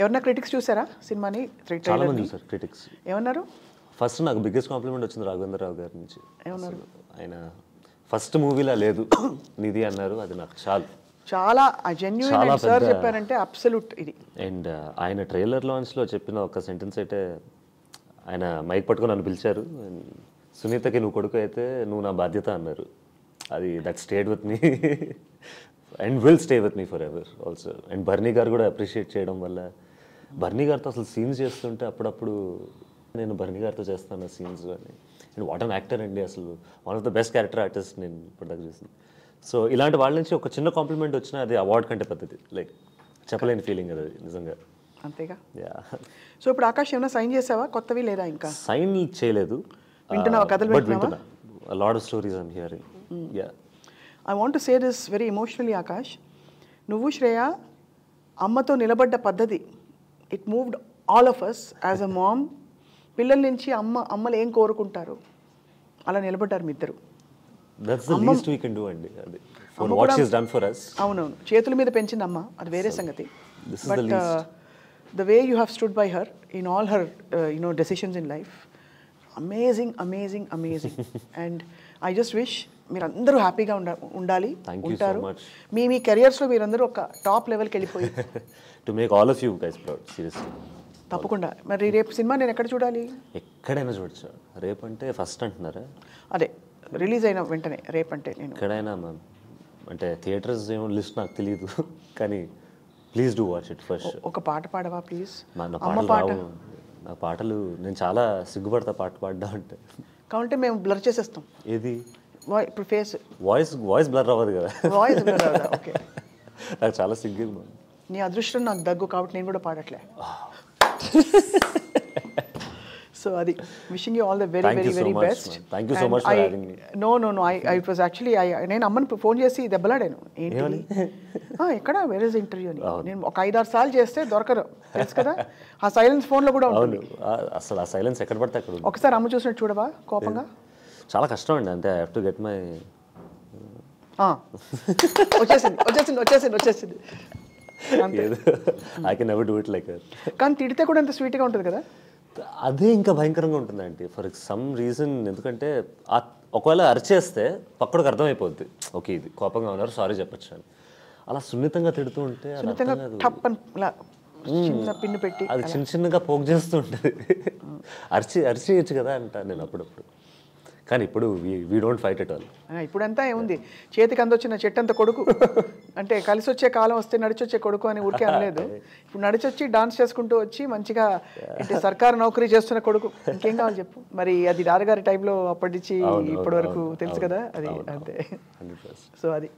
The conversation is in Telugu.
ఎవరన్నా క్రిటిక్స్ చూసారా సినిమాని చాలా మంది చూసారు క్రిటిక్స్ ఏమన్నారు ఫస్ట్ నాకు బిగ్గెస్ట్ కాంప్లిమెంట్ వచ్చింది రాఘవేంద్రరావు గారి నుంచి ఏమన్నారు ఆయన ఫస్ట్ మూవీలా లేదు నిధి అన్నారు అది నాకు చాలు చాలా సార్ చెప్పారంటే అబ్సల్యూట్ ఇది అండ్ uh, ఆయన ట్రైలర్ లాంచ్లో చెప్పిన ఒక సెంటెన్స్ అయితే ఆయన మైక్ పట్టుకొని నన్ను పిలిచారు సునీతకి నువ్వు కొడుకు అయితే నువ్వు నా బాధ్యత అన్నారు అది that state with me and will stay with me forever also and బర్నీ గారు కూడా అప్రిషియేట్ చేయడం వల్ల బర్నీ గారితో అసలు సీన్స్ చేస్తుంటే అప్పుడప్పుడు నేను బర్నీ గారితో చేస్తాను ఆ సీన్స్ అని అండ్ వాట్ అన్ యాక్టర్ అండి అసలు one of the best character artist నేను ఇప్పటిదాకా చూసింది సో ఇలాంటి వాళ్ళ నుంచి ఒక చిన్న కాంప్లిమెంట్ వచ్చినా అది అవార్డ్ కంటే పెద్దది లైక్ చెప్పలేని ఫీలింగ్ అది నిజంగా అంతేగా సో ఇప్పుడు ఆకాష్ ఏమైనా సైన్ చేసావా కొత్తవి లేదా ఇంకా సైన్ చేయలేదు వింటున్నావా uh, కథలు వింటున్నా lot of stories I'm hearing yeah I want say this very emotionally Akash నువ్వు శ్రేయ అమ్మతో నిలబడ్డ పద్ధతి it moved all of us as a mom పిల్లల నుంచి అమ్మ అమ్మలు ఏం కోరుకుంటారు అలా నిలబడ్డారు మీ ఇద్దరు అవునవును చేతుల మీద పెంచిన అమ్మ అది వేరే సంగతి but the way you have stood by her in all her you know decisions in life amazing amazing amazing and I just wish మీరందరూ హ్యాపీగా ఉండ ఉండాలి ఉంటారు మీ మీ కెరియర్స్లో మీరందరూ ఒక టాప్ లెవెల్కి వెళ్ళిపోయి to make all of you guys proud తప్పకుండా మరి రేపు సినిమా నేను ఎక్కడ చూడాలి ఎక్కడైనా చూడొచ్చు రేపు అంటే ఫస్ట్ అంటున్నారా అదే రిలీజ్ అయిన వెంటనే రేపు అంటే నేను ఎక్కడైనా మ్యామ్ అంటే థియేటర్స్ ఏమో లిస్ట్ నాకు తెలియదు కానీ please do watch it first ఒక పాట పాడవా ప్లీజ్ నా పాట నా పాటలు నేను చాలా సిగ్గుపడతా పాట పాడడం అంటే కావాలంటే మేము బ్లర్ చేసేస్తాం ఏది ఇప్పుడు వాయిస్ వాయిస్ బ్లర్ అవ్వదు కదా వాయిస్ బ్లర్ అవ్వదు ఓకే నాకు చాలా సిగ్గు నీ అదృష్టం నాకు దగ్గు కాబట్టి నేను కూడా పాడట్లే సో అది wishing you all the very very very best thank you so much I no no no I it was actually I నేను అమ్మని ఫోన్ చేసి దెబ్బలాడాను ఏంటి ఎక్కడ వేరే ఇంటర్వ్యూ అని నేను ఒక ఐదారు సార్లు చేస్తే దొరకరు తెలుసు కదా ఆ సైలెన్స్ ఫోన్లో కూడా ఉంటుంది అసలు ఆ సైలెన్స్ ఎక్కడ పడితే అక్కడ ఒకసారి అమ్మ చూసినట్టు చూడవా కోపంగా చాలా కష్టం అండి అంతే ఐ టు గెట్ మై వచ్చేసింది వచ్చేసింది వచ్చేసింది వచ్చేసింది I can ever do it like కానీ తిడితే కూడా ఎంత స్వీట్గా ఉంటుంది కదా అదే ఇంకా భయంకరంగా ఉంటుందండి ఫర్ సమ్ రీజన్ ఎందుకంటే ఒకవేళ అరిచేస్తే పక్కడికి అర్థమైపోద్ది ఓకే ఇది కోపంగా ఉన్నారు సారీ చెప్పచ్చు అని అలా సున్నితంగా తిడుతూ ఉంటే పెట్టి అది చిన్న చిన్నగా పోక్ చేస్తూ ఉంటుంది అరిచి అరిచేయచ్చు కదా అంట నేను అప్పుడప్పుడు కానీ ఇప్పుడు we don't fight at all ఇప్పుడంతా ఏముంది చేతికి అందొచ్చిన చెట్టంత కొడుకు అంటే కలిసి వచ్చే కాలం వస్తే నడిచొచ్చే కొడుకు అని ఊరికే అనలేదు ఇప్పుడు నడిచొచ్చి డాన్స్ చేసుకుంటూ వచ్చి మంచిగా అంటే సర్కారు నౌకరీ చేస్తున్న కొడుకు ఇంకేం కావాలి చెప్పు మరి అది దారగారి టైంలో అప్పటి నుంచి ఇప్పటి వరకు తెలుసు కదా అది అంతే సో అది